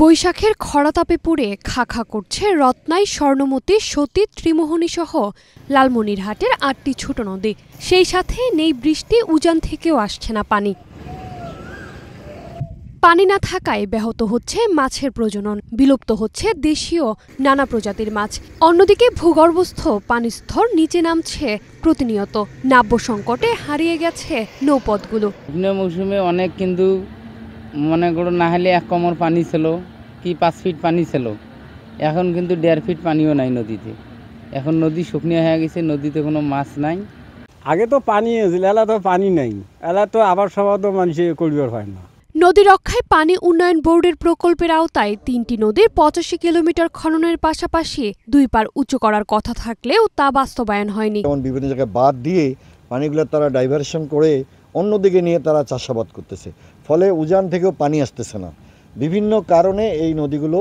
বৈশাখের খরাতাপে পুড়ে খাখা করছে রত্নাই স্বর্ণমতী সতী ত্রিমোহনী সহ লালমনিরহাটের আটটি ছোট নদী সেই সাথে নেই বৃষ্টি উজান থেকেও আসছে না পানি পানি না থাকায় ব্যাহত হচ্ছে মাছের প্রজনন বিলুপ্ত হচ্ছে দেশীয় নানা প্রজাতির মাছ অন্যদিকে ভূগর্ভস্থ পানিস্তর নিচে নামছে প্রতিনিয়ত নাব্য সংকটে হারিয়ে গেছে নৌপথগুলো মৌসুমে অনেক কিন্তু মনে করো না হলে এক কমর পানি ছিল কি পাঁচ ফিট পানি ছিল এখন কিন্তু দেড় ফিট পানিও নাই নদীতে এখন নদী শুকনো হয়ে গেছে নদীতে কোনো মাছ নাই আগে তো পানি এসেছিল এলা তো পানি নাই এলা তো আবার সবাই তো মানুষের করিবার হয় না নদী রক্ষায় পানি উন্নয়ন বোর্ডের প্রকল্পের আওতায় তিনটি নদীর পঁচাশি কিলোমিটার খননের পাশাপাশি দুই পার উঁচু করার কথা থাকলেও তা বাস্তবায়ন হয়নি যেমন বিভিন্ন জায়গায় বাদ দিয়ে পানিগুলো তারা ডাইভারশন করে অন্যদিকে নিয়ে তারা চাষাবাদ করতেছে ফলে উজান থেকেও পানি আসতেছে না বিভিন্ন কারণে এই নদীগুলো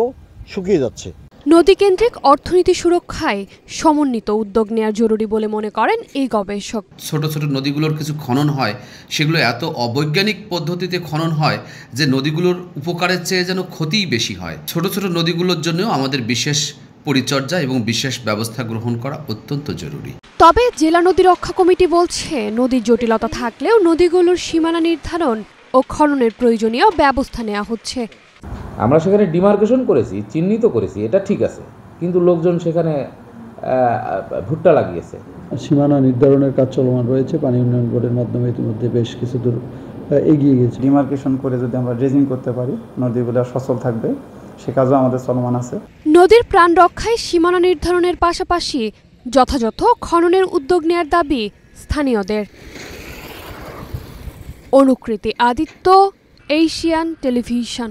শুকিয়ে যাচ্ছে নদীকেন্দ্রিক অর্থনীতি সুরক্ষায় সমন্বিত উদ্যোগ নেওয়া জরুরি বলে মনে করেন এই গবেষক ছোট ছোট নদীগুলোর কিছু খনন হয় সেগুলো এত অবৈজ্ঞানিক পদ্ধতিতে খনন হয় যে নদীগুলোর উপকারের চেয়ে যেন ক্ষতিই বেশি হয় ছোট ছোট নদীগুলোর জন্য আমাদের বিশেষ পরিচর্যা এবং বিশেষ ব্যবস্থা গ্রহণ করা অত্যন্ত জরুরি তবে জেলা নদী রক্ষা কমিটি বলছে নদীর জটিলতা থাকলেও নদীগুলোর সীমানা নির্ধারণ ও খননের প্রয়োজনীয় ব্যবস্থা নেওয়া হচ্ছে আমরা সেখানে ডিমার্কেশন করেছি চিহ্নিত করেছি এটা ঠিক আছে কিন্তু লোকজন সেখানে ভুট্টা লাগিয়েছে সীমানা নির্ধারণের কাজ চলমান রয়েছে পানি উন্নয়ন বোর্ডের মাধ্যমে ইতিমধ্যে বেশ কিছু দূর এগিয়ে গেছে ডিমার্কেশন করে যদি আমরা ড্রেজিং করতে পারি নদীগুলো সচল থাকবে সে কাজও আমাদের চলমান আছে নদীর প্রাণ রক্ষায় সীমানা নির্ধারণের পাশাপাশি যথাযথ খননের উদ্যোগ নেয়ার দাবি স্থানীয়দের অনুকৃতি আদিত্য এশিয়ান টেলিভিশন